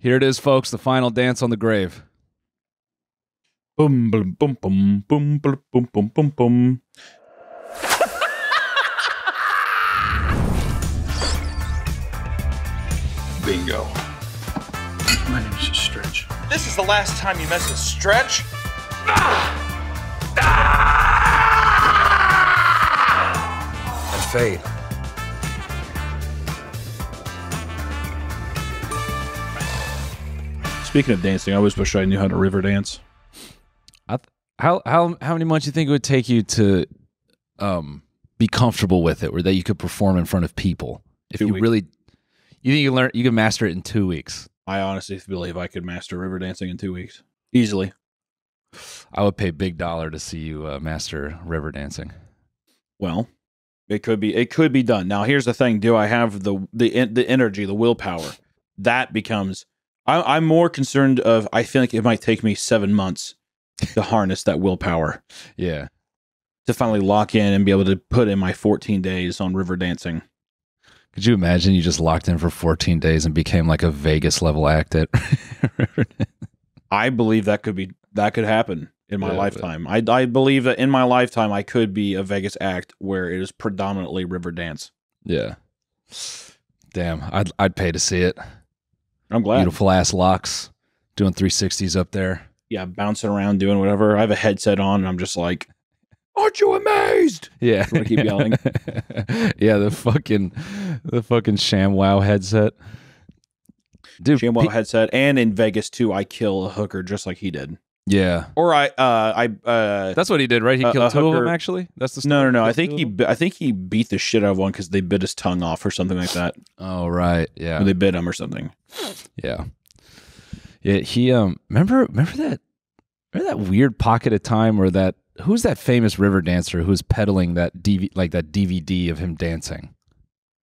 Here it is, folks. The final dance on the grave. Boom, boom, boom, boom, boom, boom, boom, boom, boom, boom. Bingo. My name's Stretch. This is the last time you mess with Stretch. Ah! Ah! And fade. Speaking of dancing, I always wish I knew how to river dance. how how how many months do you think it would take you to um, be comfortable with it, or that you could perform in front of people? If two you weeks. really, you think you learn, you can master it in two weeks. I honestly believe I could master river dancing in two weeks easily. I would pay big dollar to see you uh, master river dancing. Well, it could be it could be done. Now, here's the thing: Do I have the the the energy, the willpower? That becomes I, I'm more concerned of. I feel like it might take me seven months to harness that willpower. Yeah. To finally lock in and be able to put in my 14 days on river dancing. Could you imagine you just locked in for 14 days and became like a Vegas level act at I believe that could be that could happen in my yeah, lifetime. But... I I believe that in my lifetime I could be a Vegas act where it is predominantly river dance. Yeah. Damn, I'd I'd pay to see it. I'm glad. Beautiful ass locks doing 360s up there. Yeah, bouncing around doing whatever. I have a headset on and I'm just like, aren't you amazed? Yeah. I keep yelling. yeah, the fucking the fucking ShamWow headset. Dude, ShamWow he- headset and in Vegas too, I kill a hooker just like he did. Yeah. Or I, uh, I, uh, that's what he did, right? He uh, killed two of them. Actually, that's the story. no, no, no. I think he, I think he beat the shit out of one because they bit his tongue off or something like that. Oh right, yeah. Or they bit him or something. Yeah. Yeah. He um. Remember, remember that. Remember that weird pocket of time where that who's that famous river dancer who's peddling that DV, like that DVD of him dancing.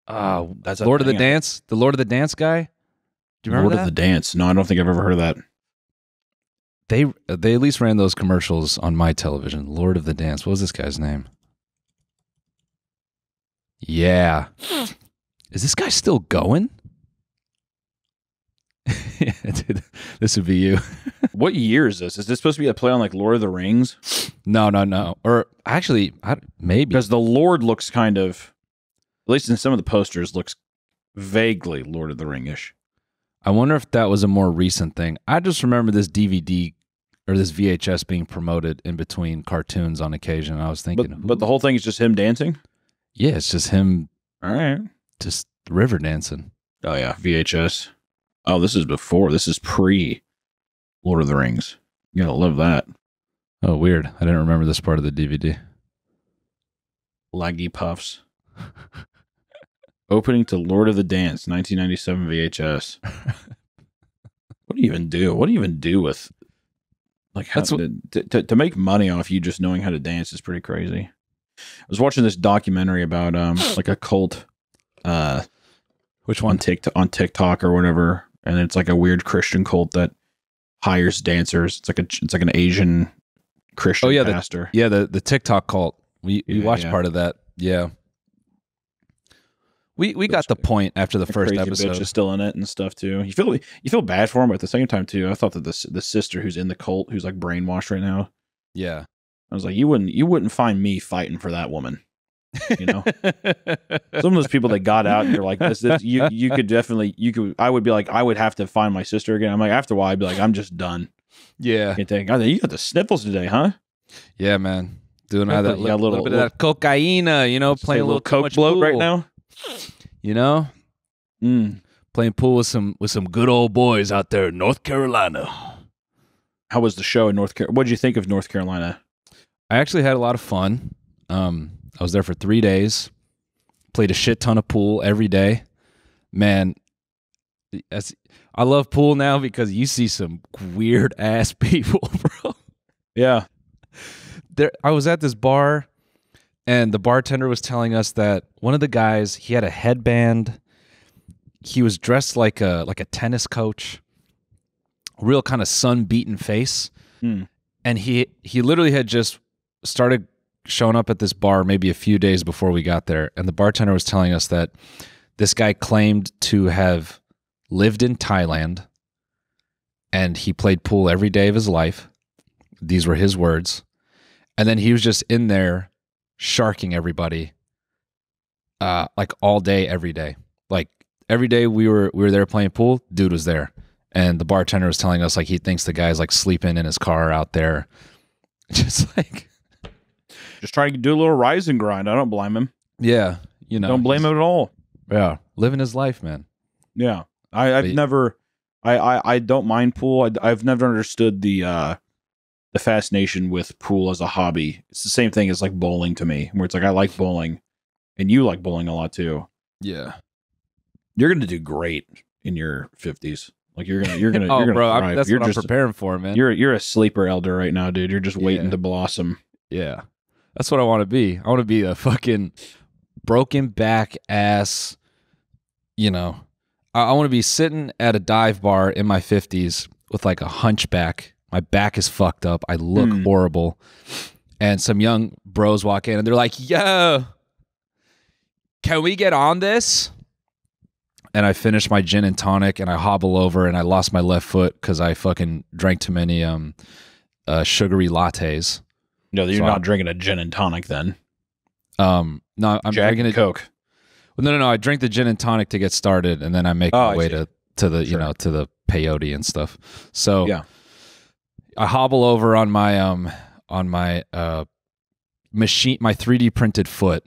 Uh, that's Lord of the Dance, the Lord of the Dance guy. Do you remember Lord that? of the Dance? No, I don't think I've ever heard of that they they at least ran those commercials on my television. Lord of the Dance. What was this guy's name? Yeah. Is this guy still going? dude, this would be you. what year is this? Is this supposed to be a play on like Lord of the Rings? No, no, no. Or actually, I, maybe because the Lord looks kind of, at least in some of the posters, looks vaguely Lord of the Ringish. I wonder if that was a more recent thing. I just remember this DVD or this VHS being promoted in between cartoons on occasion. I was thinking, but, but the whole thing is just him dancing. Yeah, it's just him. All right, just river dancing. Oh yeah, VHS. Oh, this is before. This is pre Lord of the Rings. You gotta love that. Oh, weird. I didn't remember this part of the DVD. Laggy puffs. Opening to Lord of the Dance, 1997 VHS. what do you even do? What do you even do with like how, that's what, to, to, to make money off you just knowing how to dance is pretty crazy. I was watching this documentary about um like a cult uh which one on TikTok, on TikTok or whatever and it's like a weird Christian cult that hires dancers. It's like a it's like an Asian Christian oh, yeah, pastor. The, yeah, the the TikTok cult. We we yeah, watched yeah. part of that. Yeah. We we got the point after the, first episode. Bitch is still in it and stuff too. You feel you feel bad for him, but at the same time too, I thought that the the sister who's in the cult, who's like brainwashed right now. Yeah, I was like, you wouldn't you wouldn't find me fighting for that woman. You know, some of those people that got out, you're like, this, this, you you could definitely you could. I would be like, I would have to find my sister again. I'm like, after a while, I'd be like, I'm just done. Yeah, I you got the sniffles today, huh? Yeah, man. Doing all that, a little, little, bit of that cocaine, you know, playing a little, little coke bloat right now. You know, mm. playing pool with some with some good old boys out there in North Carolina. How was the show in North Carolina? What did you think of North Carolina? I actually had a lot of fun. Um, I was there for three days. Played a shit ton of pool every day. Man, I love pool now because you see some weird ass people, bro. Yeah. There, I was at this bar and the bartender was telling us that one of the guys, he had a headband. He was dressed like a like a tennis coach. Real kind of sun-beaten face. Mm. And he he literally had just started showing up at this bar maybe a few days before we got there and the bartender was telling us that this guy claimed to have lived in Thailand and he played pool every day of his life. These were his words. And then he was just in there sharking everybody uh like all day every day like every day we were we were there playing pool dude was there and the bartender was telling us like he thinks the guy's like sleeping in his car out there just like just trying to do a little rise and grind i don't blame him yeah you know don't blame him at all yeah living his life man yeah i i've but, never I, I i don't mind pool I, i've never understood the uh the fascination with pool as a hobby. It's the same thing as like bowling to me, where it's like I like bowling, and you like bowling a lot too. Yeah, you're gonna do great in your fifties. Like you're gonna, you're gonna, oh, you're gonna bro, that's you're what just, I'm preparing for, man. You're you're a sleeper elder right now, dude. You're just waiting yeah. to blossom. Yeah, that's what I want to be. I want to be a fucking broken back ass. You know, I, I want to be sitting at a dive bar in my fifties with like a hunchback my back is fucked up. I look mm. horrible. And some young bros walk in and they're like, yo, can we get on this? And I finish my gin and tonic and I hobble over and I lost my left foot because I fucking drank too many um, uh, sugary lattes. No, you're so not I'm, drinking a gin and tonic then. Um, no, I'm Jack drinking a Coke. Well, no, no, no. I drink the gin and tonic to get started, and then I make oh, my I way see. to to the sure. you know to the peyote and stuff. So yeah, I hobble over on my um on my uh machine my 3D printed foot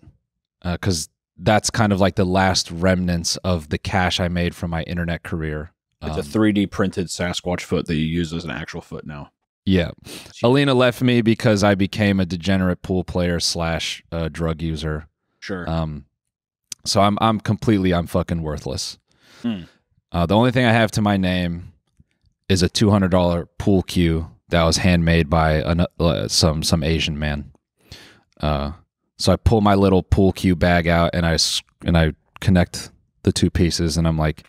because uh, that's kind of like the last remnants of the cash I made from my internet career. It's um, a 3D printed Sasquatch foot that you use as an actual foot now. Yeah, Jeez. Alina left me because I became a degenerate pool player slash uh, drug user. Sure. Um, so I'm I'm completely I'm fucking worthless. Hmm. Uh, the only thing I have to my name is a two hundred dollar pool cue that was handmade by an, uh, some some Asian man. Uh, so I pull my little pool cue bag out and I and I connect the two pieces and I'm like,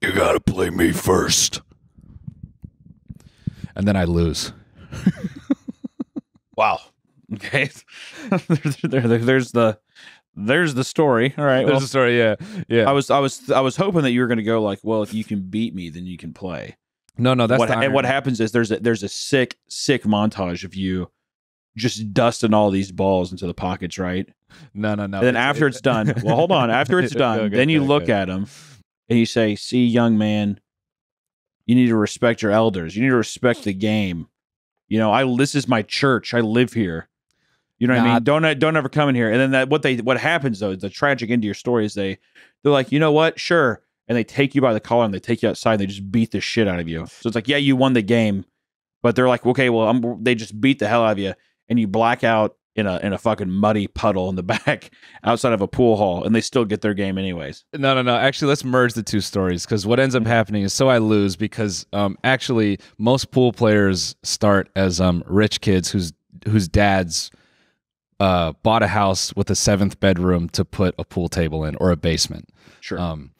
"You gotta play me first. and then I lose. wow. Okay. there, there, there's the there's the story. All right. There's well, the story. Yeah. Yeah. I was I was I was hoping that you were going to go like, well, if you can beat me, then you can play. No, no, that's what, and what happens is there's a, there's a sick sick montage of you just dusting all these balls into the pockets, right? No, no, no. And then it's, after it's, it's done, well, hold on. After it's done, good, then you look good. at them and you say, "See, young man, you need to respect your elders. You need to respect the game. You know, I this is my church. I live here. You know nah, what I mean? Don't don't ever come in here." And then that what they what happens though, the tragic end to your story is they they're like, "You know what? Sure." and they take you by the collar and they take you outside and they just beat the shit out of you. So it's like, yeah, you won the game, but they're like, okay, well, I'm, they just beat the hell out of you, and you black out in a in a fucking muddy puddle in the back outside of a pool hall, and they still get their game anyways. No, no, no. Actually, let's merge the two stories because what ends up happening is so I lose because um, actually most pool players start as um, rich kids whose whose dads. Uh, bought a house with a seventh bedroom to put a pool table in or a basement. Sure. Um,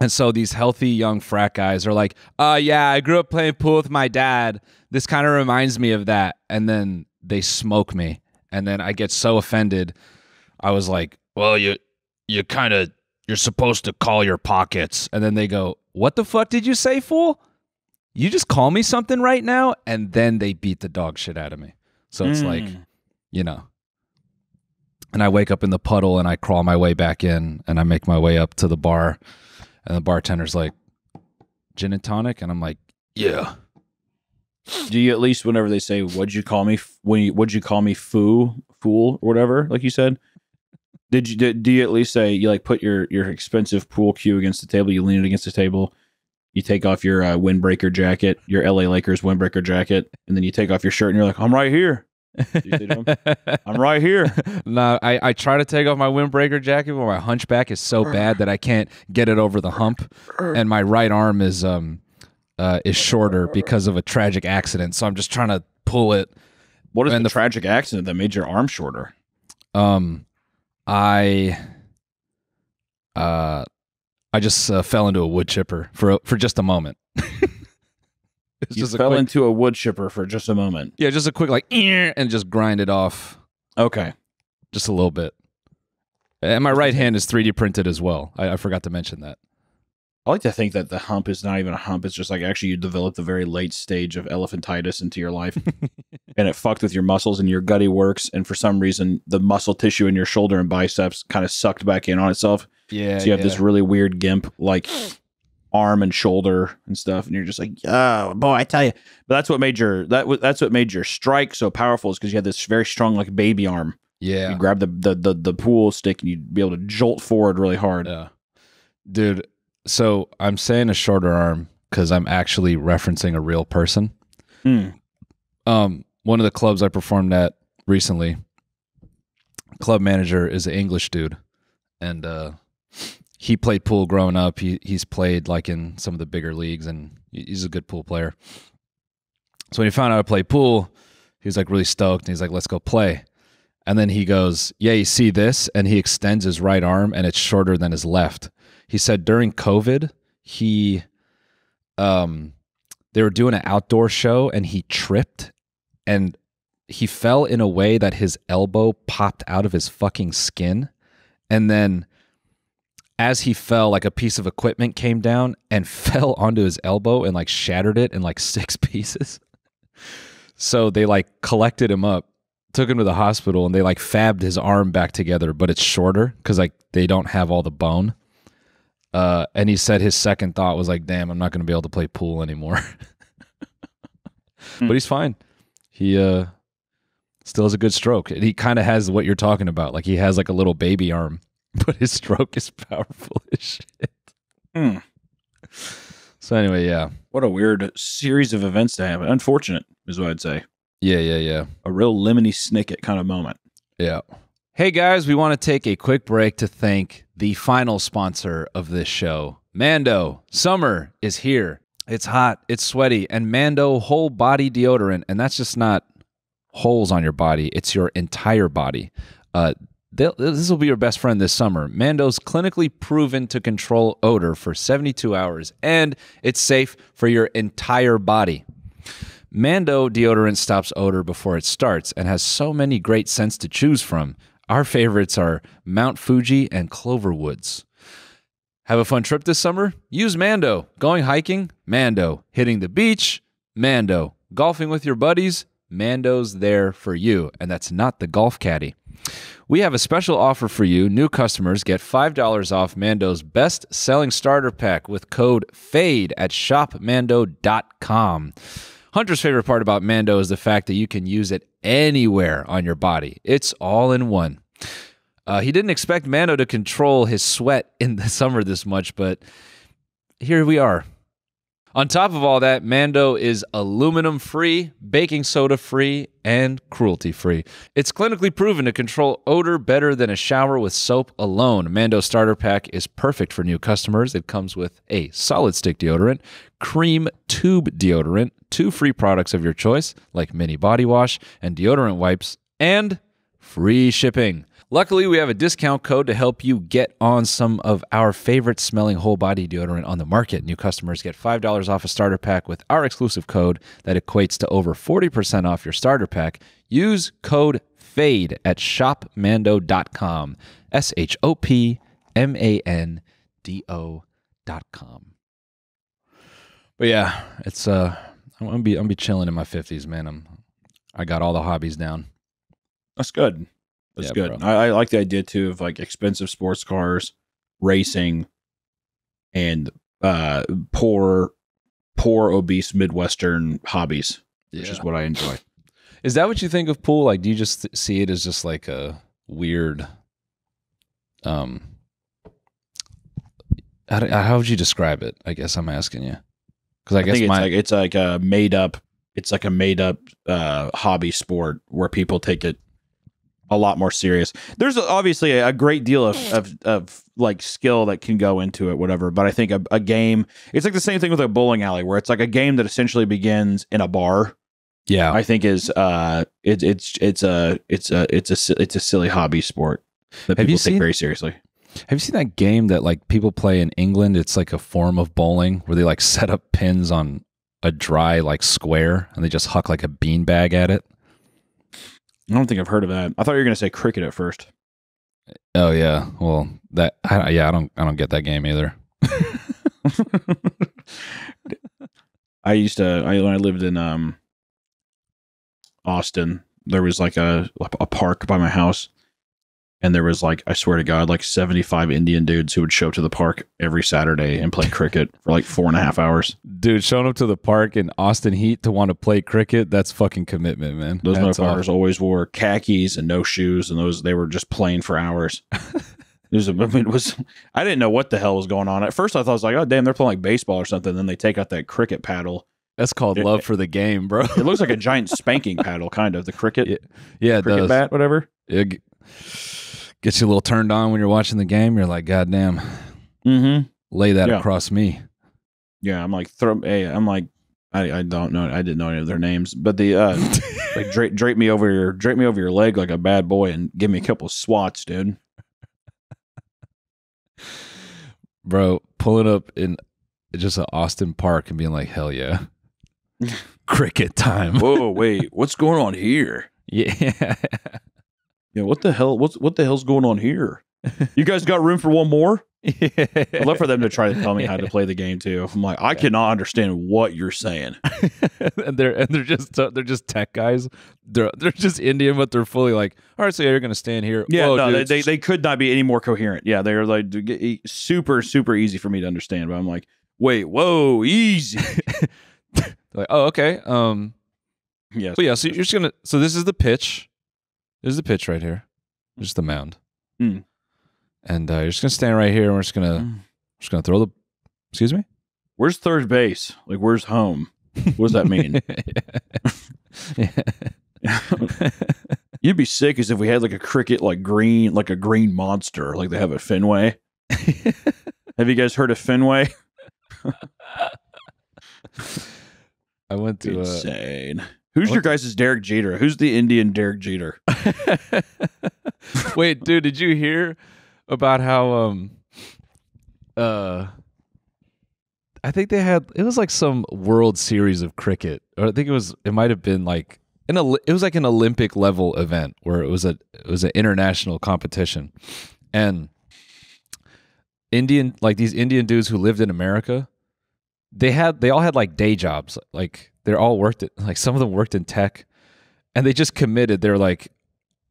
and so these healthy young frat guys are like, uh, yeah, I grew up playing pool with my dad. This kind of reminds me of that." And then they smoke me, and then I get so offended. I was like, "Well, you you kind of you're supposed to call your pockets." And then they go, "What the fuck did you say, fool? You just call me something right now?" And then they beat the dog shit out of me. So it's mm. like, you know, and I wake up in the puddle and I crawl my way back in and I make my way up to the bar and the bartender's like, gin and tonic? And I'm like, yeah. Do you at least whenever they say, what'd you call me? when what'd you call me? Foo, fool or whatever, like you said. Did you, did, do you at least say you like put your, your expensive pool cue against the table? You lean it against the table. You take off your uh, windbreaker jacket, your LA Lakers windbreaker jacket, and then you take off your shirt and you're like, I'm right here. I'm right here. no, I, I try to take off my windbreaker jacket, but my hunchback is so bad that I can't get it over the hump, and my right arm is um uh, is shorter because of a tragic accident. So I'm just trying to pull it. What is and the, the tragic accident that made your arm shorter? Um, I uh, I just uh, fell into a wood chipper for for just a moment. It's you fell quick, into a wood chipper for just a moment. Yeah, just a quick like and just grind it off. Okay, just a little bit. And my right hand is 3D printed as well. I, I forgot to mention that. I like to think that the hump is not even a hump. It's just like actually you developed the very late stage of elephantitis into your life and it fucked with your muscles and your gutty works. And for some reason, the muscle tissue in your shoulder and biceps kind of sucked back in on itself. Yeah. So you have yeah. this really weird gimp like arm and shoulder and stuff, and you're just like, oh boy, I tell you. But that's what made your that was that's what made your strike so powerful is because you had this very strong like baby arm. Yeah, you grab the, the the the pool stick and you'd be able to jolt forward really hard. Yeah, dude. So I'm saying a shorter arm because I'm actually referencing a real person. Mm. Um, one of the clubs I performed at recently, club manager is an English dude, and uh, he played pool growing up. He he's played like in some of the bigger leagues, and he's a good pool player. So when he found out I play pool, he was like really stoked, and he's like, "Let's go play." And then he goes, "Yeah, you see this?" And he extends his right arm, and it's shorter than his left. He said during COVID, he, um, they were doing an outdoor show, and he tripped, and he fell in a way that his elbow popped out of his fucking skin, and then as he fell, like a piece of equipment came down and fell onto his elbow and like shattered it in like six pieces. So they like collected him up, took him to the hospital, and they like fabbed his arm back together, but it's shorter because like they don't have all the bone. Uh, and he said his second thought was like, "Damn, I'm not going to be able to play pool anymore." but hmm. he's fine. He uh, still has a good stroke. He kind of has what you're talking about. Like he has like a little baby arm but his stroke is powerful as shit. Hmm. So anyway, yeah. What a weird series of events to have. Unfortunate is what I'd say. Yeah, yeah, yeah. A real lemony snicket kind of moment. Yeah. Hey guys, we want to take a quick break to thank the final sponsor of this show, Mando. Summer is here. It's hot, it's sweaty, and Mando whole body deodorant, and that's just not holes on your body, it's your entire body. Uh, this will be your best friend this summer. Mando's clinically proven to control odor for 72 hours, and it's safe for your entire body. Mando deodorant stops odor before it starts and has so many great scents to choose from. Our favorites are Mount Fuji and Clover Woods. Have a fun trip this summer? Use Mando. Going hiking? Mando. Hitting the beach? Mando. Golfing with your buddies? Mando's there for you. And that's not the golf caddy. We have a special offer for you. New customers get $5 off Mando's best selling starter pack with code FADE at shopmando.com. Hunter's favorite part about Mando is the fact that you can use it anywhere on your body, it's all in one. Uh, he didn't expect Mando to control his sweat in the summer this much, but here we are. On top of all that, Mando is aluminum free, baking soda free, and cruelty free. It's clinically proven to control odor better than a shower with soap alone. Mando Starter Pack is perfect for new customers. It comes with a solid stick deodorant, cream tube deodorant, two free products of your choice, like mini body wash and deodorant wipes, and free shipping. Luckily, we have a discount code to help you get on some of our favorite smelling whole body deodorant on the market. New customers get $5 off a starter pack with our exclusive code that equates to over 40% off your starter pack. Use code FADE at shopmando.com. S H O P M A N D O.com. But yeah, it's uh I'm gonna be I'm gonna be chilling in my 50s, man. I'm I got all the hobbies down. That's good. That's yeah, good. I, I, like the idea too of like expensive sports cars, racing, and uh, poor, poor obese Midwestern hobbies, yeah. which is what I enjoy. is that what you think of pool? Like, do you just th- see it as just like a weird, um, how, do, how would you describe it? I guess I'm asking you because I, I, guess it's my, like it's like a made up, it's like a made up uh, hobby sport where people take it a lot more serious. There's obviously a, great deal of, hmm. of, of like skill that can go into it, whatever. But I think a, a, game, it's like the same thing with a bowling alley, where it's like a game that essentially begins in a bar. Yeah, I think is uh, it, it's it's a it's a it's a it's a silly hobby sport that Have people take very seriously. Have you seen that game that like people play in England? It's like a form of bowling where they like set up pins on a dry like square and they just huck like a beanbag at it. I don't think I've heard of that. I thought you were going to say cricket at first. Oh yeah, well that I, yeah I don't I don't get that game either. I used to I when I lived in um Austin, there was like a a park by my house, and there was like I swear to God, like seventy five Indian dudes who would show up to the park every Saturday and play cricket for like four and a half hours. Dude, showing up to the park in Austin heat to want to play cricket—that's fucking commitment, man. Those that's motherfuckers awesome. always wore khakis and no shoes, and those they were just playing for hours. It was, it was, I didn't know what the hell was going on. At first, I thought I was like, oh damn, they're playing like baseball or something. Then they take out that cricket paddle. That's called love for the game, bro. it looks like a giant spanking paddle, kind of the cricket. Yeah, yeah cricket does. bat, whatever. It, gets you a little turned on when you're watching the game. You're like, God damn, mm-hmm. lay that yeah. across me. Yeah, I'm like, throw, hey, I'm like, I, I don't know, I didn't know any of their names, but the uh, like drape, drape me over your drape me over your leg like a bad boy and give me a couple swats, dude. Bro, pulling up in just an Austin Park and being like, hell yeah, cricket time. Whoa, wait, what's going on here? Yeah yeah, what the hell? What's what the hell's going on here? You guys got room for one more? I'd love for them to try to tell me how to play the game too. I'm like, I cannot understand what you're saying. and they're and they're just uh, they're just tech guys. They're they're just Indian, but they're fully like, all right, so you're gonna stand here. Yeah, Whoa, no, dude, they, they, they could not be any more coherent. Yeah, they're like super super easy for me to understand. But I'm like, wait, whoa, easy. like, oh, okay. Um, yeah. So yeah, so you're just gonna. So this is the pitch. There's the pitch right here. Hmm. There's the mound. Mm. And uh, you're just gonna stand right here, and we're just gonna mm. just gonna throw the. Excuse me. Where's third base? Like, where's home? What does that mean? You'd be sick as if we had like a cricket, like green, like a green monster, like they have at Fenway. have you guys heard of Fenway? I went to uh, insane. Uh, Who's your guys' is Derek Jeter? Who's the Indian Derek Jeter? Wait, dude, did you hear about how um uh I think they had it was like some World Series of cricket, or I think it was it might have been like an it was like an Olympic level event where it was a it was an international competition, and Indian like these Indian dudes who lived in America, they had they all had like day jobs like they're all worked at like some of them worked in tech and they just committed they're like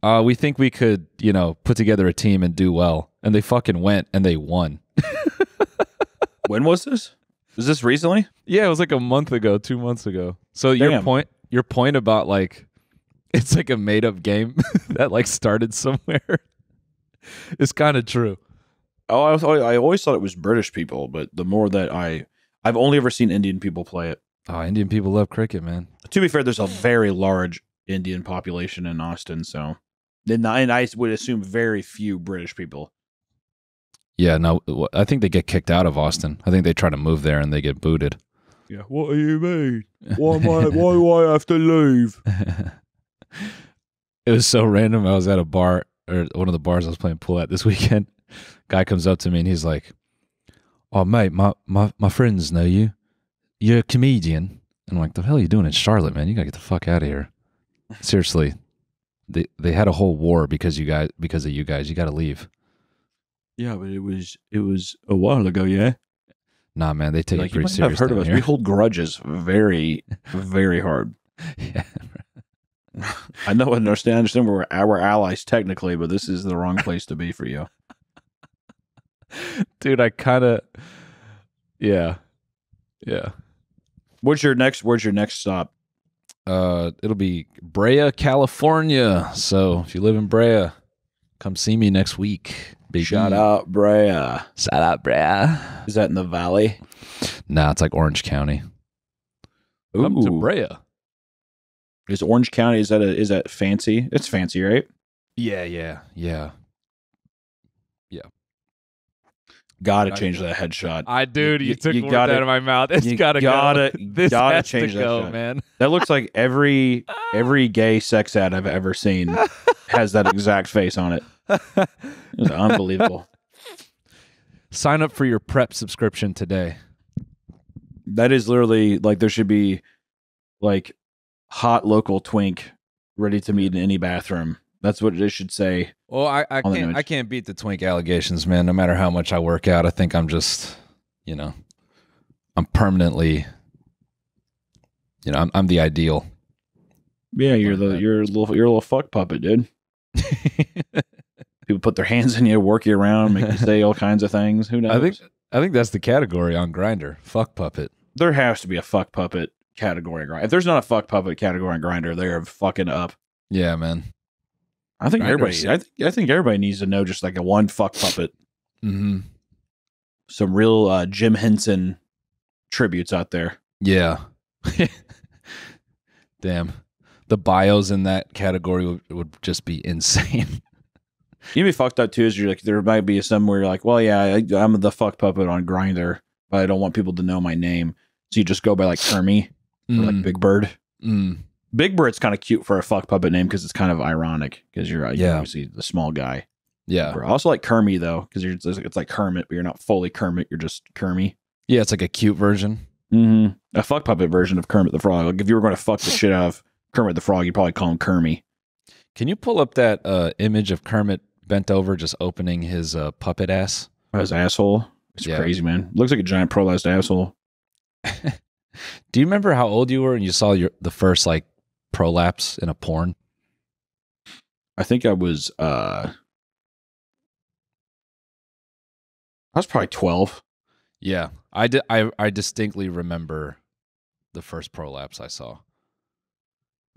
uh, we think we could you know put together a team and do well and they fucking went and they won when was this was this recently yeah it was like a month ago two months ago so Damn. your point your point about like it's like a made up game that like started somewhere It's kind of true oh I, I always thought it was british people but the more that i i've only ever seen indian people play it Oh, Indian people love cricket, man. To be fair, there's a very large Indian population in Austin, so and I, would assume very few British people. Yeah, no, I think they get kicked out of Austin. I think they try to move there and they get booted. Yeah, what do you mean? Why am I? why do I have to leave? it was so random. I was at a bar or one of the bars I was playing pool at this weekend. Guy comes up to me and he's like, "Oh, mate, my my my friends know you." you're a comedian. And I'm like, the hell are you doing in Charlotte, man? You gotta get the fuck out of here. Seriously. They they had a whole war because you guys because of you guys. You gotta leave. Yeah, but it was it was a while ago, yeah. Nah, man, they take like, it pretty seriously. I've heard of us. Here. We hold grudges very, very hard. yeah. I know, I understand, I understand we're our allies technically, but this is the wrong place to be for you. Dude, I kind of, yeah, yeah. Where's your next? Where's your next stop? Uh, it'll be Brea, California. So if you live in Brea, come see me next week. Big Shout e. out Brea. Shout out Brea. Is that in the valley? Nah, it's like Orange County. Come to Brea. Is Orange County is that a, is that fancy? It's fancy, right? Yeah, yeah, yeah. Gotta I, change that headshot. I dude, you, you took you gotta, out of my mouth. It's you gotta, gotta go. This gotta has change to that go, shot. man. That looks like every every gay sex ad I've ever seen has that exact face on it. It's unbelievable. Sign up for your prep subscription today. That is literally like there should be like hot local twink ready to meet in any bathroom that's what they should say. Well, I, I can't I can't beat the twink allegations, man. No matter how much I work out, I think I'm just, you know, I'm permanently, you know, I'm, I'm the ideal. Yeah, you're the you're a little you're a little fuck puppet, dude. People put their hands in you, work you around, make you say all kinds of things. Who knows? I think I think that's the category on Grinder. Fuck puppet. There has to be a fuck puppet category. If there's not a fuck puppet category on Grinder, they are fucking up. Yeah, man. I think everybody. I think I think everybody needs to know just like a one fuck puppet. Mm-hmm. Some real uh, Jim Henson tributes out there. Yeah. Damn, the bios in that category would, would just be insane. You'd be fucked up too. Is you're like there might be somewhere you're like, well, yeah, I, am the fuck puppet on Grinder, but I don't want people to know my name, so you just go by like Kermy, mm. or like mm. Big Bird. Mm. Big Bird's kind of cute for a fuck puppet name because it's kind of ironic because you're, you yeah. obviously the small guy. Yeah. I also like Kermit though because you're it's like Kermit, but you're not fully Kermit. You're just Kermit. Yeah, it's like a cute version. Mm-hmm. A fuck puppet version of Kermit the Frog. Like if you were going to fuck the shit out of Kermit the Frog, you'd probably call him Kermit. Can you pull up that uh, image of Kermit bent over, just opening his uh, puppet ass? Oh, his asshole. It's yeah. crazy, man. Looks like a giant prolapsed asshole. Do you remember how old you were and you saw your the first like prolapse in a porn? I think I was uh I was probably 12. Yeah. I, di- I I distinctly remember the first prolapse I saw.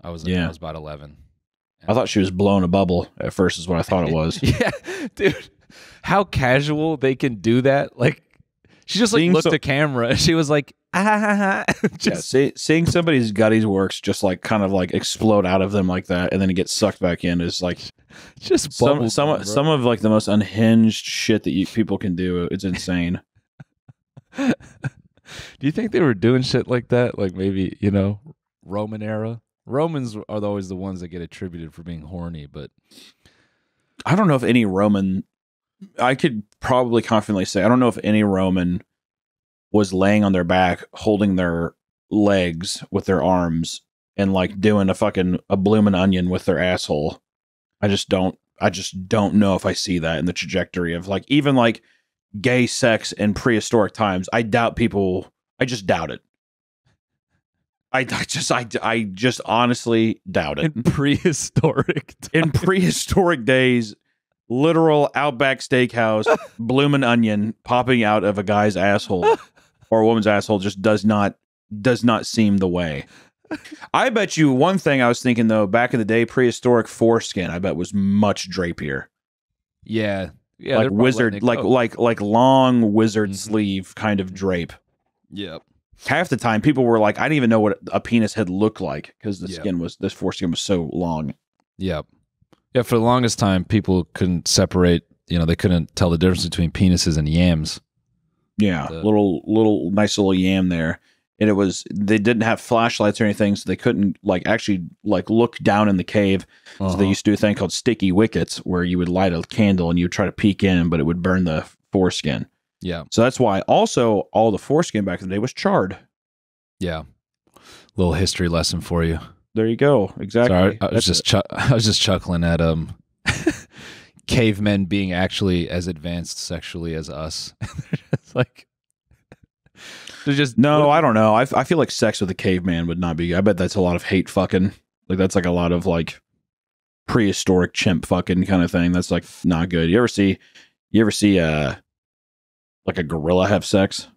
I was yeah. I was about 11. I thought she was blowing a bubble at first is what I thought it was. yeah. Dude, how casual they can do that. Like she just like Being looked so- the camera. She was like just yeah, see, seeing somebody's gutties works just like kind of like explode out of them like that, and then it gets sucked back in is like just some some down, some of like the most unhinged shit that you, people can do. It's insane. do you think they were doing shit like that? Like maybe you know Roman era. Romans are always the ones that get attributed for being horny, but I don't know if any Roman. I could probably confidently say I don't know if any Roman was laying on their back, holding their legs with their arms and like doing a fucking a bloomin' onion with their asshole. I just don't I just don't know if I see that in the trajectory of like even like gay sex in prehistoric times. I doubt people I just doubt it. I, I just I, I just honestly doubt it. In prehistoric times. in prehistoric days, literal outback steakhouse, bloomin' onion popping out of a guy's asshole or a woman's asshole just does not does not seem the way. I bet you one thing I was thinking though, back in the day, prehistoric foreskin, I bet was much drapier. Yeah. Yeah. Like wizard, like like like long wizard mm-hmm. sleeve kind of drape. Yep. Half the time people were like, I didn't even know what a penis head looked like because the yep. skin was this foreskin was so long. Yep. Yeah, for the longest time people couldn't separate, you know, they couldn't tell the difference between penises and yams. Yeah, the, little little nice little yam there, and it was they didn't have flashlights or anything, so they couldn't like actually like look down in the cave. Uh-huh. So they uh-huh. used to do a thing called sticky wickets, where you would light a candle and you would try to peek in, but it would burn the foreskin. Yeah. So that's why also all the foreskin back in the day was charred. Yeah. Little history lesson for you. There you go. Exactly. Sorry, I was that's just I was just chuckling at um cavemen being actually as advanced sexually as us. like there's just no. I don't know. I, I feel like sex with a caveman would not be. I bet that's a lot of hate fucking. Like that's like a lot of like prehistoric chimp fucking kind of thing. That's like not good. You ever see? You ever see uh like a gorilla have sex?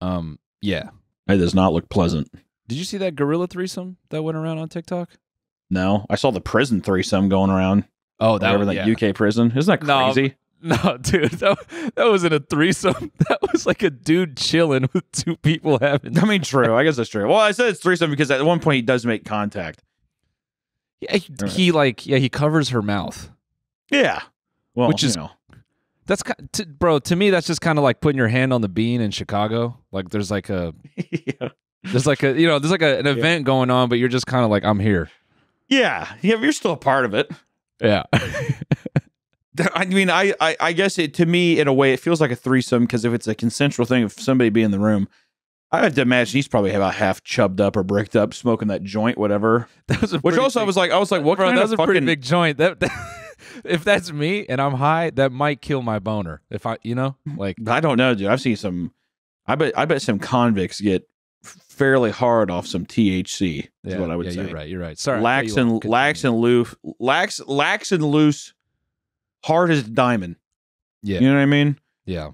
Um. Yeah. It does not look pleasant. Did you see that gorilla threesome that went around on TikTok? No, I saw the prison threesome going around. Oh, that was, yeah. UK prison. Isn't that crazy? No, dude, that, that wasn't a threesome. That was like a dude chilling with two people having. I mean, true. I guess that's true. Well, I said it's threesome because at one point he does make contact. Yeah, he, right. he like yeah he covers her mouth. Yeah, well, which is you know. that's to, bro. To me, that's just kind of like putting your hand on the bean in Chicago. Like there's like a yeah. there's like a you know there's like a, an event yeah. going on, but you're just kind of like I'm here. Yeah, yeah, you're still a part of it. Yeah. I mean, I, I, I guess it to me in a way it feels like a threesome because if it's a consensual thing of somebody be in the room, I have to imagine he's probably about half chubbed up or bricked up, smoking that joint, whatever. That was which also big, I was like, I was like, what bro, kind of a pretty big joint. That, that if that's me and I'm high, that might kill my boner. If I, you know, like I don't know, dude. I've seen some. I bet I bet some convicts get fairly hard off some THC. Is yeah, what I would yeah, say. You're right. You're right. Sorry. Lax and lax and loose. Lax lax and loose hard as a diamond. Yeah. You know what I mean? Yeah.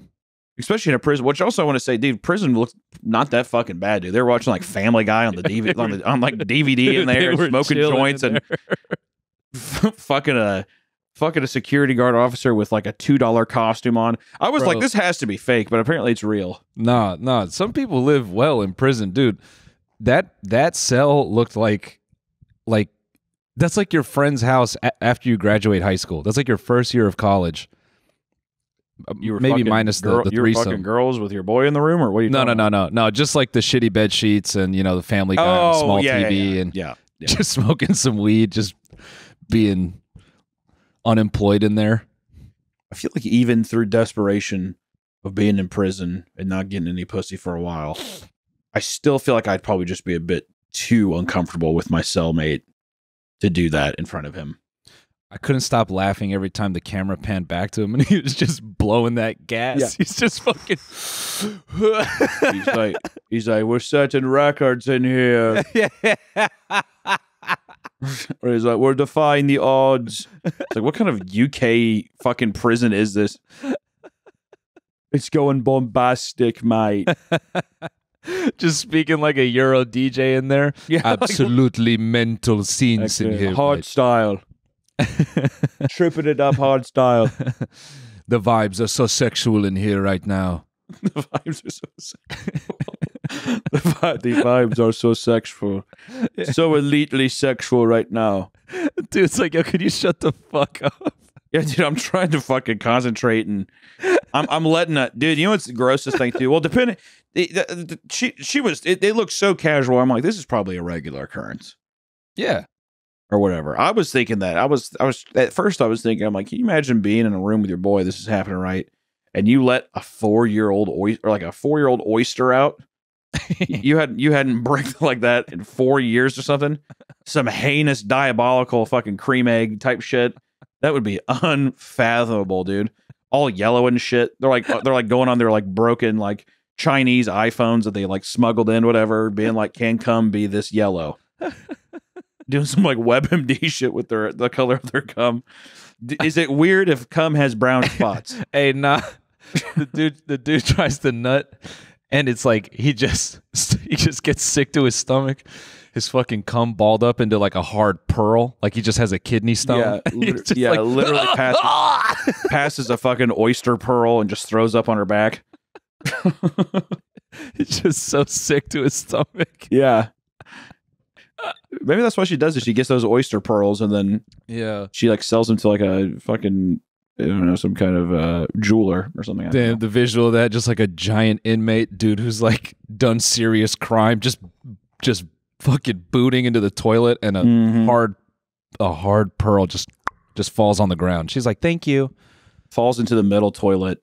Especially in a prison, which also I want to say, dude, prison looks not that fucking bad, dude. They're watching like Family Guy on the DVD on, the, on like DVD in there, smoking joints and fucking a fucking a security guard officer with like a two dollar costume on. I was Bro. like, this has to be fake, but apparently it's real. Nah, nah. Some people live well in prison, dude. That that cell looked like like that's like your friend's house a- after you graduate high school. That's like your first year of college. Uh, you were maybe minus girl, the, the you were fucking girls with your boy in the room, or what? Are you no, no, no, no, no. Just like the shitty bed sheets and you know the Family Guy oh, small yeah, TV yeah, yeah. and yeah, just smoking some weed, just being unemployed in there. I feel like even through desperation of being in prison and not getting any pussy for a while, I still feel like I'd probably just be a bit too uncomfortable with my cellmate to do that in front of him. I couldn't stop laughing every time the camera panned back to him and he was just blowing that gas. Yeah. He's just fucking He's like he's like, We're setting records in here. or he's like, We're defying the odds. It's like what kind of UK fucking prison is this? It's going bombastic, mate. just speaking like a Euro DJ in there. Yeah, absolutely like, mental scenes in here. Hard right. style, tripping it up, hard style. the vibes are so sexual in here right now. the vibes are so sexual. the, the vibes are so sexual, so elitely sexual right now. Dude, it's like, yo, can you shut the fuck up? Yeah, dude, I'm trying to fucking concentrate and I'm I'm letting that dude. You know what's the grossest thing too? Well, depending, the, the, she she was it, they looked so casual. I'm like, this is probably a regular occurrence. Yeah, or whatever. I was thinking that I was I was at first I was thinking I'm like, can you imagine being in a room with your boy? This is happening right, and you let a four year old oyster or like a four year old oyster out. you had you hadn't bricked like that in four years or something. Some heinous diabolical fucking cream egg type shit. That would be unfathomable, dude. All yellow and shit. They're like they're like going on their like broken like Chinese iPhones that they like smuggled in, whatever, being like, can come be this yellow. Doing some like WebMD shit with their the color of their cum. D- is it weird if cum has brown spots? hey, nah. The dude, the dude tries to nut, and it's like he just he just gets sick to his stomach, his fucking cum balled up into like a hard pearl, like he just has a kidney stone. Yeah, yeah, like, literally passes, passes a fucking oyster pearl and just throws up on her back. It's just so sick to his stomach. Yeah. Maybe that's why she does it. She gets those oyster pearls and then yeah, she like sells them to like a fucking I don't know some kind of uh, jeweler or something. Damn the visual of that, just like a giant inmate dude who's like done serious crime, just just fucking booting into the toilet and a mm-hmm. hard a hard pearl just just falls on the ground. She's like, "Thank you." Falls into the metal toilet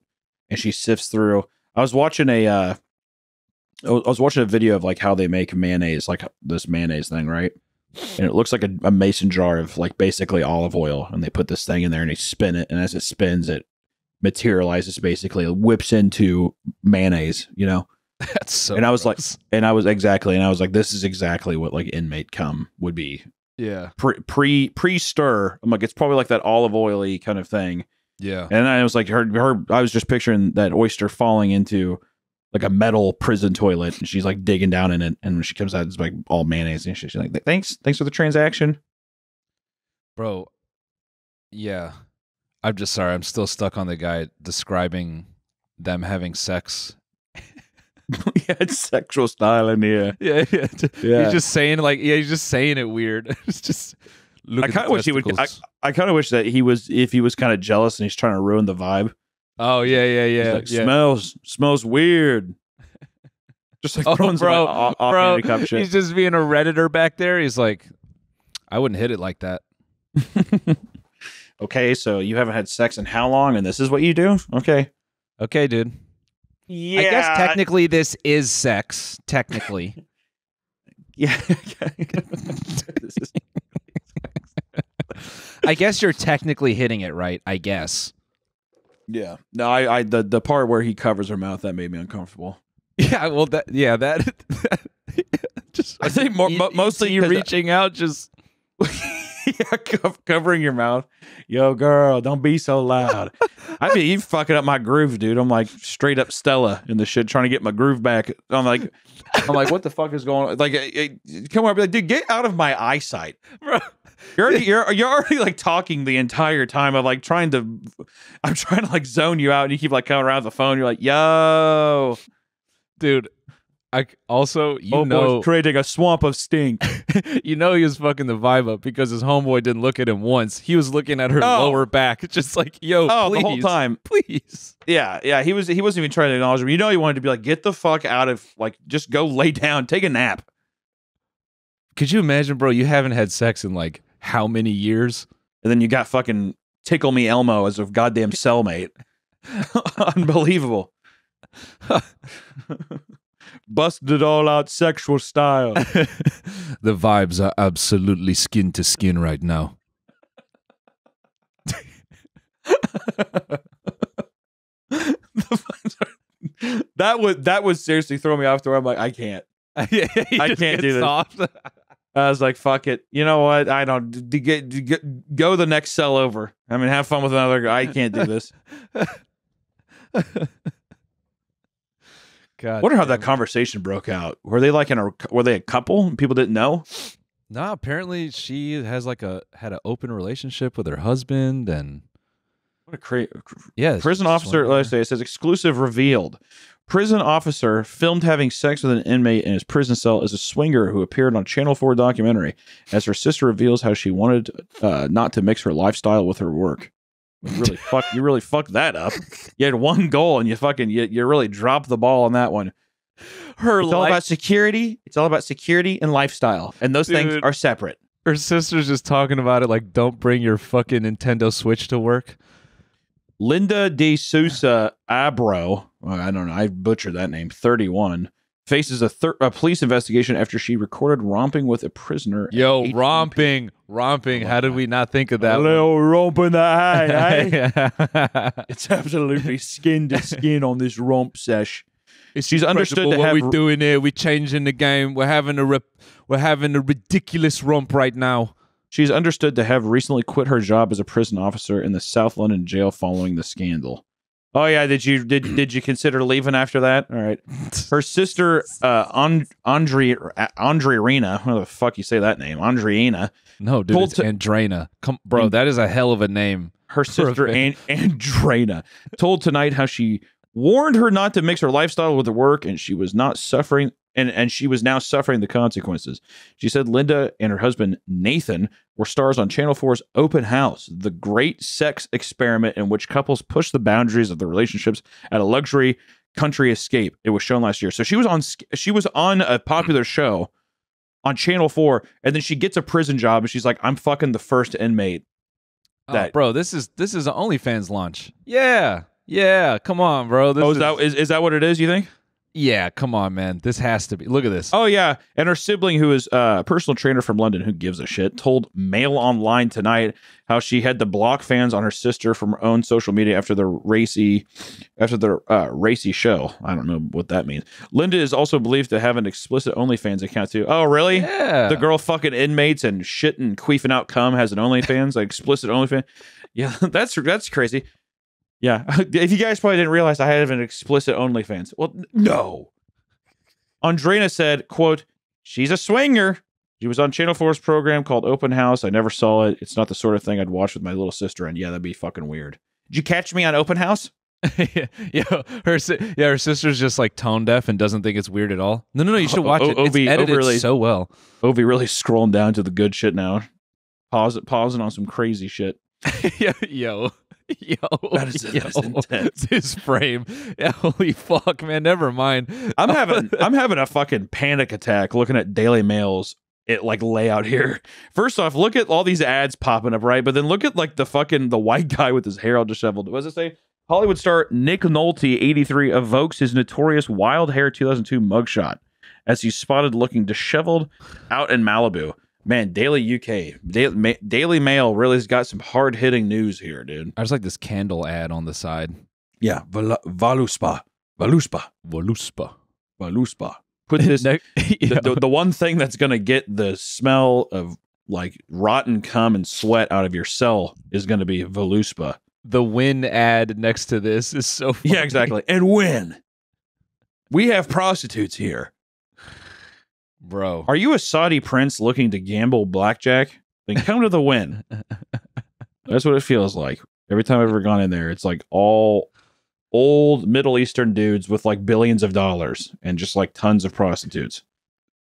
and she sifts through. I was watching a uh I was watching a video of like how they make mayonnaise, like this mayonnaise thing, right? And it looks like a, a mason jar of like basically olive oil, and they put this thing in there and they spin it, and as it spins, it materializes basically, it whips into mayonnaise, you know. That's so. And I was gross. like, and I was exactly, and I was like, this is exactly what like inmate cum would be. Yeah. Pre pre pre stir. I'm like, it's probably like that olive oily kind of thing. Yeah. And I was like, her her. I was just picturing that oyster falling into like a metal prison toilet, and she's like digging down in it, and when she comes out, it's like all mayonnaise and shit. She's like, thanks, thanks for the transaction, bro. Yeah. I'm just sorry. I'm still stuck on the guy describing them having sex we had sexual style in here. Yeah, yeah. yeah. He's just saying like yeah, he's just saying it weird. it's just I kind of wish testicles. he would. I, I kind of wish that he was if he was kind of jealous and he's trying to ruin the vibe. Oh yeah, yeah, yeah. Like, yeah. Smells smells weird. Just like oh, bro, off, bro. shit. he's just being a redditor back there. He's like, I wouldn't hit it like that. okay, so you haven't had sex in how long, and this is what you do? Okay, okay, dude. Yeah. I guess technically this is sex, technically. yeah. I guess you're technically hitting it right, I guess. Yeah. No, I, I the the part where he covers her mouth that made me uncomfortable. Yeah, well that yeah, that, that just I think more, you, mostly you reaching I, out just yeah, covering your mouth. Yo, girl, don't be so loud. I mean, you fucking up my groove, dude. I'm like straight up Stella in the shit, trying to get my groove back. I'm like, I'm like, what the fuck is going on? Like, eh, eh, come on, like, dude, get out of my eyesight, bro. You're already, you're you're already like talking the entire time. I'm like trying to, I'm trying to like zone you out, and you keep like coming around the phone. You're like, yo, dude. I also you oh, know creating a swamp of stink. you know he was fucking the vibe up because his homeboy didn't look at him once. He was looking at her oh. lower back, just like yo, oh, please, the whole time, please. Yeah, yeah. He was he wasn't even trying to acknowledge him. You know he wanted to be like, get the fuck out of like, just go lay down, take a nap. Could you imagine, bro? You haven't had sex in like how many years? And then you got fucking tickle me Elmo as a goddamn cellmate. Unbelievable busted it all out sexual style. the vibes are absolutely skin to skin right now. that would that would seriously throw me off the where I'm like, I can't. I can't do this. I was like, fuck it. You know what? I don't d- get, d- get, go the next cell over. I mean, have fun with another guy. I can't do this. God. Wonder how that conversation broke out. Were they like in a were they a couple and people didn't know? No, apparently she has like a had an open relationship with her husband and what a crazy yeah prison officer Let's say it says exclusive revealed prison officer filmed having sex with an inmate in his prison cell as a swinger who appeared on Channel 4 documentary as her sister reveals how she wanted uh, not to mix her lifestyle with her work. You really fuck you really fucked that up. You had one goal and you fucking you, you really dropped the ball on that one. Her it's life- all about security. It's all about security and lifestyle, and those Dude. things are separate. Her sister's just talking about it like, don't bring your fucking Nintendo Switch to work. Linda De Sousa Abro, I don't know, I butchered that name, 31, faces a, thir- a, police investigation after she recorded romping with a prisoner. Yo, romping, romping. Oh How did we not think of that? A little romp in the eye. Eh? it's absolutely skin to skin on this romp sesh. It's She's understood what we're doing here. We're changing the game. We're having a rip- we're having a ridiculous romp right now. She's understood to have recently quit her job as a prison officer in the South London jail following the scandal. Oh yeah, did you did did you consider leaving after that? All right. Her sister, uh, and, Andre Andreina, uh, how the fuck you say that name? Andreina. No, dude, it's to, Andrena. Come, bro, that is a hell of a name. Her sister and, Andrena told tonight how she warned her not to mix her lifestyle with her work, and she was not suffering and and she was now suffering the consequences. She said Linda and her husband Nathan were stars on Channel 4's Open House, the great sex experiment in which couples push the boundaries of their relationships at a luxury country escape. It was shown last year. So she was on she was on a popular show on Channel 4 and then she gets a prison job and she's like I'm fucking the first inmate. Oh, that oh, bro, this is this is an OnlyFans launch. Yeah. Yeah, come on, bro. This oh, is, is that is, is that what it is? You think? Yeah, come on, man. This has to be. Look at this. Oh yeah, and her sibling, who is uh, a personal trainer from London, who gives a shit, told Mail Online tonight how she had to block fans on her sister from her own social media after the racy, after the uh, racy show. I don't know what that means. Linda is also believed to have an explicit OnlyFans account too. Oh really? Yeah. The girl fucking inmates and shitting, queefing out cum has an OnlyFans, like explicit OnlyFans. Yeah, that's that's crazy. Yeah. if you guys probably didn't realize I have an explicit OnlyFans. Well, no. Andrina said, quote, she's a swinger. She was on Channel 4's program called Open House. I never saw it. It's not the sort of thing I'd watch with my little sister. And yeah, that'd be fucking weird. Did you catch me on Open House? yeah, her yeah, her sister's just like tone deaf and doesn't think it's weird at all. No, no, no, you should watch o- it. it's edited really, so well. Ovi really scrolling down to the good shit now. Pause pausing on some crazy shit. Yeah, yo, Yo, that is, yo, intense. This frame, yeah, holy fuck, man. Never mind. I'm having I'm having a fucking panic attack looking at Daily Mail's it like layout here. First off, look at all these ads popping up, right? But then look at like the fucking the white guy with his hair all disheveled. What does it say? Hollywood star Nick Nolte, 83, evokes his notorious wild hair 2002 mugshot as he's spotted looking disheveled out in Malibu. Man, Daily UK, Daily, Ma- Daily Mail really has got some hard hitting news here, dude. I just like this candle ad on the side. Yeah, Val- Valuspa, Valuspa, Valuspa, Valuspa. Put this the, the, the one thing that's going to get the smell of like rotten cum and sweat out of your cell is going to be Valuspa. The win ad next to this is so funny. Yeah, exactly. And win. We have prostitutes here. Bro. Are you a Saudi prince looking to gamble blackjack? Then come to the win. That's what it feels like. Every time I've ever gone in there, it's like all old Middle Eastern dudes with like billions of dollars and just like tons of prostitutes.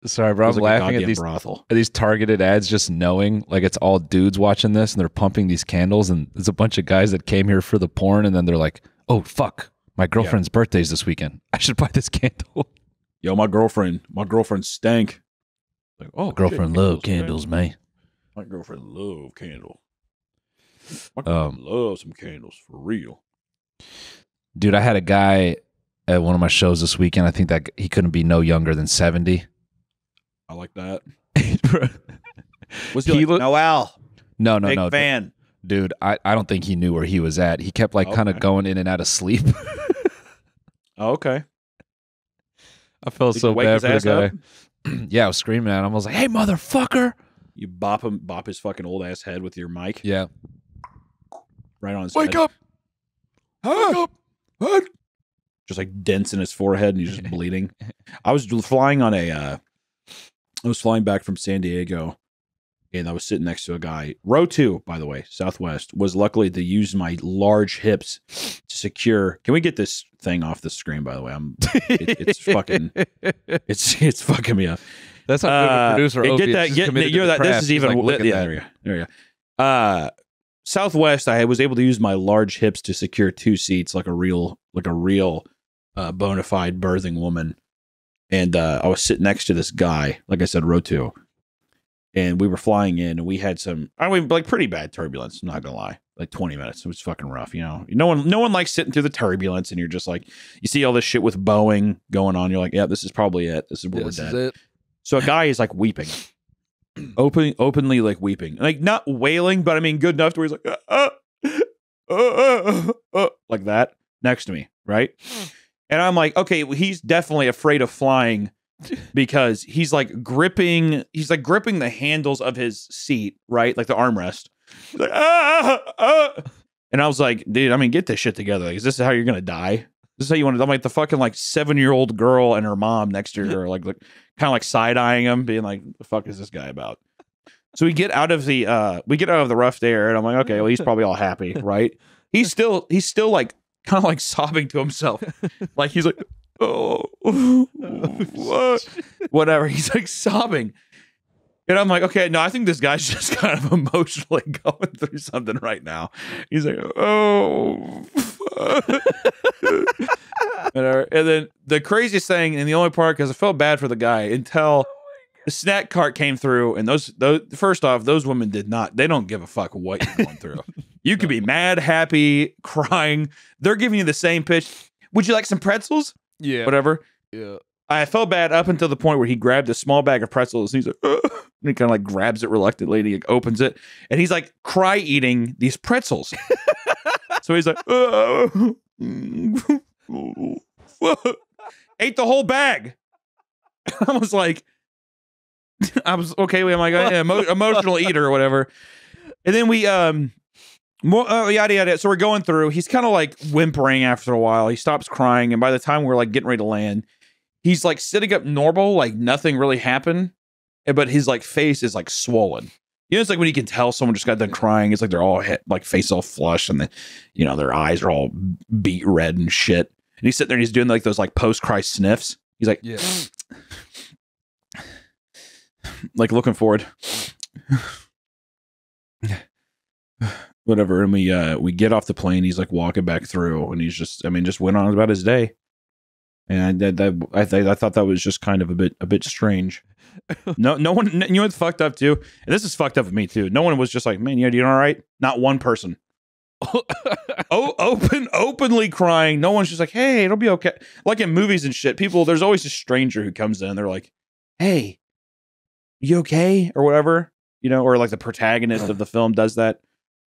Sorry, bro. I'm like laughing at these brothel. Are these targeted ads just knowing like it's all dudes watching this and they're pumping these candles and there's a bunch of guys that came here for the porn and then they're like, oh fuck, my girlfriend's yeah. birthday's this weekend. I should buy this candle yo, my girlfriend, my girlfriend stank. Like, oh, girlfriend shit, love candles, man. My girlfriend love candle. My um, girlfriend um, love some candles for real. Dude, I had a guy at one of my shows this weekend. I think that he couldn't be no younger than seventy. I like that. was he, he like, Noel? No, no, Big no, fan. Dude, I, I don't think he knew where he was at. He kept like okay. kind of going in and out of sleep. oh, okay. I felt Did so bad for the guy. yeah, I was screaming at him. I was like, "Hey, motherfucker!" You bop him, bop his fucking old ass head with your mic. Yeah, right on his. Wake head. up! Wake up! Head. Just like dents in his forehead, and he's just bleeding. I was flying on a. Uh, I was flying back from San Diego, and I was sitting next to a guy. Row two, by the way, Southwest was luckily to use my large hips to secure. Can we get this thing off the screen? By the way, I'm it, it's fucking it's it's fucking me up. That's how uh, good producer. Get that. Get, you're that. This is even. Like, yeah, there we go. There we go. Uh, Southwest, I was able to use my large hips to secure two seats, like a real, like a real, uh, bona fide birthing woman. And uh, I was sitting next to this guy, like I said, row two and we were flying in and we had some I mean like pretty bad turbulence, I'm not gonna lie. Like 20 minutes. It was fucking rough, you know. No one no one likes sitting through the turbulence and you're just like you see all this shit with Boeing going on. You're like, yeah, this is probably it. This is where this we're dead. It. So a guy is like weeping. open openly like weeping. Like not wailing, but I mean good enough to where he's like uh, uh, uh, uh like that next to me, right? And I'm like, okay, well, he's definitely afraid of flying because he's like gripping he's like gripping the handles of his seat right like the armrest like, ah, ah, ah. and i was like dude i mean get this shit together like, is this how you're gonna die this is how you want to i'm like the fucking like seven year old girl and her mom next to her like, like kind of like side-eyeing him being like the fuck is this guy about so we get out of the uh we get out of the rough there and i'm like okay well he's probably all happy right he's still he's still like kind of like sobbing to himself like he's like oh, what? whatever. He's like sobbing. And I'm like, okay, no, I think this guy's just kind of emotionally going through something right now. He's like, oh. and then the craziest thing, and the only part, because I felt bad for the guy until oh the snack cart came through, and those, those, first off, those women did not, they don't give a fuck what you're going through. you could be mad, happy, crying. They're giving you the same pitch. Would you like some pretzels? yeah, whatever. Yeah. I felt bad up until the point where he grabbed a small bag of pretzels and he's like, Ugh. and he kind of like grabs it reluctantly and he like opens it and he's like cry eating these pretzels. so he's like, ate the whole bag. I was like, I was okay. I'm like, oh, yeah, emo emotional eater or whatever. And then we, um, uh, yada yada. So we're going through. He's kind of like whimpering after a while. He stops crying, and by the time we're like getting ready to land, he's like sitting up normal, like nothing really happened, but his like face is like swollen. You know, it's like when you can tell someone just got done crying. It's like they're all hit, like face all flushed, and then you know their eyes are all beat red and shit. And he's sitting there and he's doing like those like post cry sniffs. He's like, yeah. like looking forward whatever. And we uh we get off the plane. He's like walking back through, and he's just I mean just went on about his day. And I that, I, th- I thought that was just kind of a bit a bit strange. no no one you know what's fucked up too. And this is fucked up with me too. No one was just like man you doing all right. Not one person. oh, open, openly crying. No one's just like, "Hey, it'll be okay." Like in movies and shit, people. There's always a stranger who comes in. They're like, "Hey, you okay?" or whatever, you know, or like the protagonist of the film does that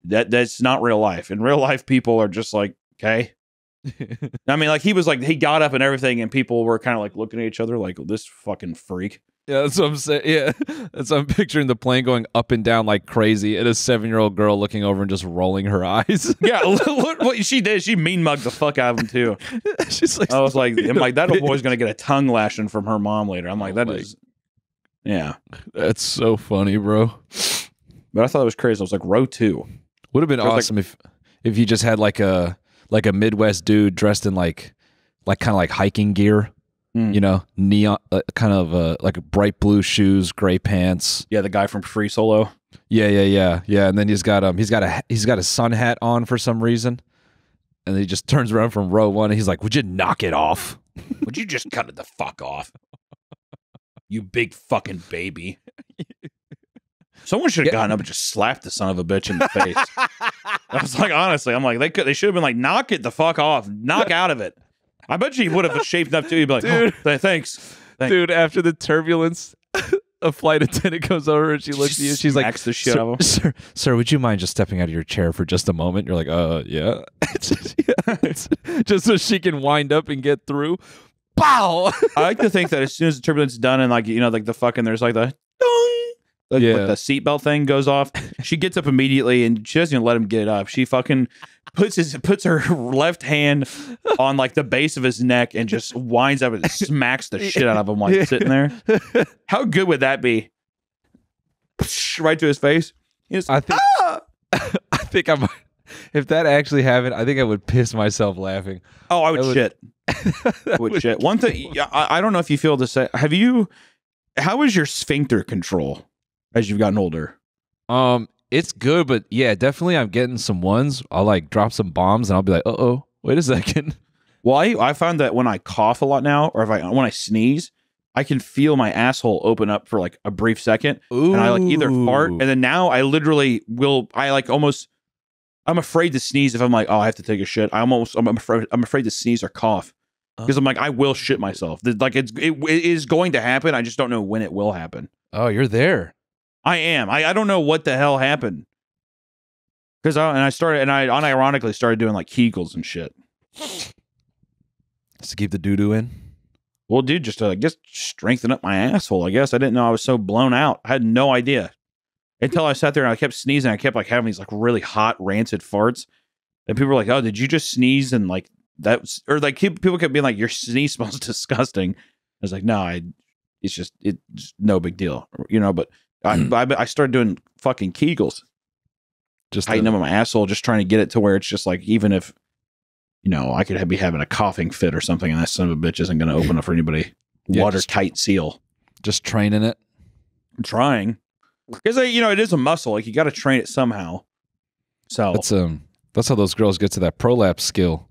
that that's not real life. In real life, people are just like, okay. I mean, like he was like he got up and everything, and people were kind of like looking at each other like this fucking freak. Yeah, that's what I'm saying. Yeah, that's I'm picturing the plane going up and down like crazy, and a seven year old girl looking over and just rolling her eyes. yeah, look what she did. She mean mugged the fuck out of him too. She's like, I was like, I'm like that boy's gonna get a tongue lashing from her mom later. I'm oh like, that like, is, yeah, that's so funny, bro. But I thought it was crazy. I was like, row two. Would have been awesome like, if if you just had like a like a Midwest dude dressed in like like kind of like hiking gear, mm. you know, neon uh, kind of uh, like bright blue shoes, gray pants. Yeah, the guy from Free Solo. Yeah, yeah, yeah, yeah. And then he's got um he's got a he's got a sun hat on for some reason, and he just turns around from row one and he's like, "Would you knock it off? Would you just cut it the fuck off? You big fucking baby." Someone should have yeah. gotten up and just slapped the son of a bitch in the face. I was like, honestly, I'm like, they could, they should have been like, knock it the fuck off, knock out of it. I bet you he would have shaped up too. He'd be like, oh, Dude. Oh, thanks. thanks. Dude, after the turbulence, a flight attendant comes over and she looks at you. She's like, the shit sir, sir, sir, would you mind just stepping out of your chair for just a moment? You're like, uh, yeah. just, yeah. just so she can wind up and get through. Bow. I like to think that as soon as the turbulence is done and like, you know, like the fucking, there's like the dong the, yeah. like the seatbelt thing goes off. She gets up immediately and she doesn't even let him get it up. She fucking puts his puts her left hand on like the base of his neck and just winds up and smacks the shit out of him while he's sitting there. How good would that be? Right to his face. Just, I think. Ah! I think I'm. If that actually happened, I think I would piss myself laughing. Oh, I would, shit. would, would shit. One thing I, I don't know if you feel the same. Have you? How is your sphincter control? as you've gotten older? Um, it's good, but yeah, definitely I'm getting some ones. I'll like drop some bombs and I'll be like, uh oh, wait a second. Well, I, I found that when I cough a lot now, or if I when I sneeze, I can feel my asshole open up for like a brief second. Ooh. And I like either fart and then now I literally will I like almost I'm afraid to sneeze if I'm like, oh, I have to take a shit. I almost I'm afraid I'm afraid to sneeze or cough. Because oh. I'm like, I will shit myself. Like it's it, it is going to happen. I just don't know when it will happen. Oh, you're there. I am. I, I don't know what the hell happened. Because I and I started and I unironically started doing like Kegels and shit. Just to keep the doo doo in. Well, dude, just to I guess strengthen up my asshole. I guess I didn't know I was so blown out. I had no idea until I sat there and I kept sneezing. I kept like having these like really hot rancid farts, and people were like, "Oh, did you just sneeze?" And like that was, or like people kept being like, "Your sneeze smells disgusting." I was like, "No, I." It's just it's no big deal, you know. But I, mm. I, started doing fucking Kegels, just tightening them up my asshole, just trying to get it to where it's just like even if you know I could be having a coughing fit or something, and that son of a bitch isn't going to open up for anybody. Yeah, Watertight seal. Just training it. I'm trying because you know it is a muscle. Like you got to train it somehow. So that's um that's how those girls get to that prolapse skill.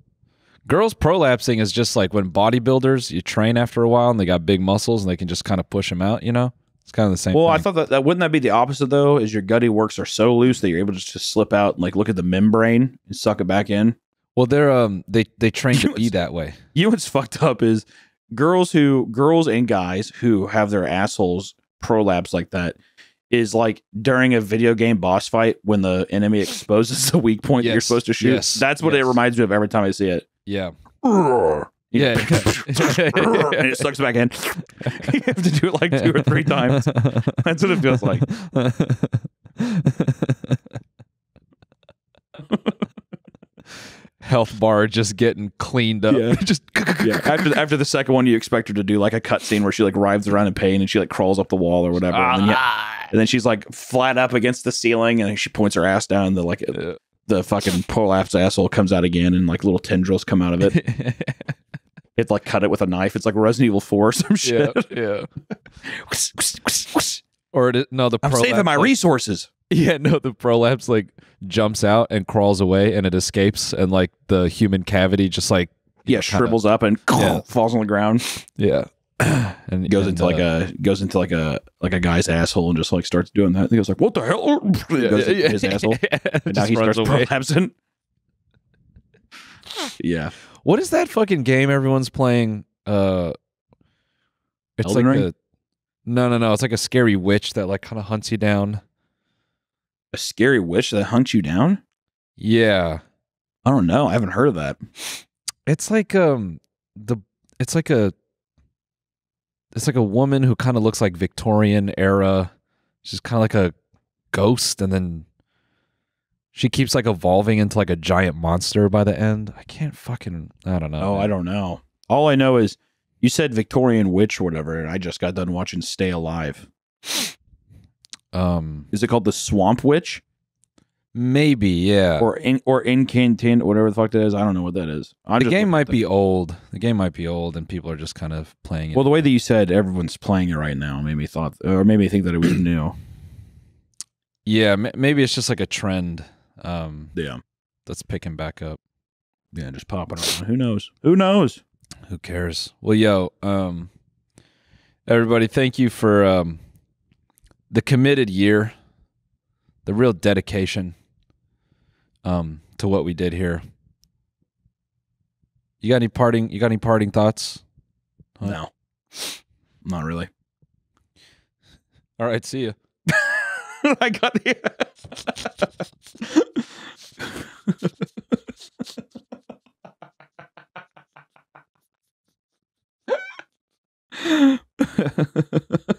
Girls prolapsing is just like when bodybuilders you train after a while and they got big muscles and they can just kind of push them out. You know. It's kind of the same. Well, thing. I thought that, that wouldn't that be the opposite though? Is your gutty works are so loose that you're able to just slip out and like look at the membrane and suck it back in. Well, they're um they they train to be that way. You know what's fucked up is girls who girls and guys who have their assholes prolapse like that is like during a video game boss fight when the enemy exposes the weak point yes. that you're supposed to shoot. Yes. That's what yes. it reminds me of every time I see it. Yeah yeah. and it sucks back in. you have to do it like two or three times. That's what it feels like. Health bar just getting cleaned up. Yeah. just yeah. after after the second one, you expect her to do like a cutscene where she like writhes around in pain and she like crawls up the wall or whatever, ah. and, then, yeah, ah. and then she's like flat up against the ceiling and she points her ass down. And the like the fucking prolapsed asshole comes out again and like little tendrils come out of it it like cut it with a knife. It's like Resident Evil Four or some shit. Yeah. yeah. or it, no, the I'm saving my like, resources. Yeah, no, the prolapse like jumps out and crawls away, and it escapes, and like the human cavity just like yeah know, shrivels kinda, up and yeah. falls on the ground. Yeah. and goes and, into uh, like a goes into like a like a guy's asshole and just like starts doing that. And he goes like, "What the hell?" Yeah, goes yeah, his asshole, and now he starts away. prolapsing. yeah. What is that fucking game everyone's playing? Uh, it's Elden like Ring? a no, no, no. It's like a scary witch that like kind of hunts you down. A scary witch that hunts you down? Yeah. I don't know. I haven't heard of that. It's like um the it's like a it's like a woman who kind of looks like Victorian era. She's kind of like a ghost, and then she keeps like evolving into like a giant monster by the end. I can't fucking I don't know. Oh, man. I don't know. All I know is you said Victorian witch or whatever, and I just got done watching Stay Alive. Um Is it called the Swamp Witch? Maybe, yeah. Or in or incantant, whatever the fuck that is. I don't know what that is. the game might be old. The game might be old and people are just kind of playing it. Well, the way that you said everyone's playing it right now made me thought or made me think that it was new. Yeah, maybe it's just like a trend um, yeah, that's picking back up. Yeah, just popping around. Who knows? Who knows? Who cares? Well, yo, um, everybody, thank you for um, the committed year, the real dedication um, to what we did here. You got any parting? You got any parting thoughts? Huh? No, not really. All right, see you. I got the. Ha ha ha ha ha.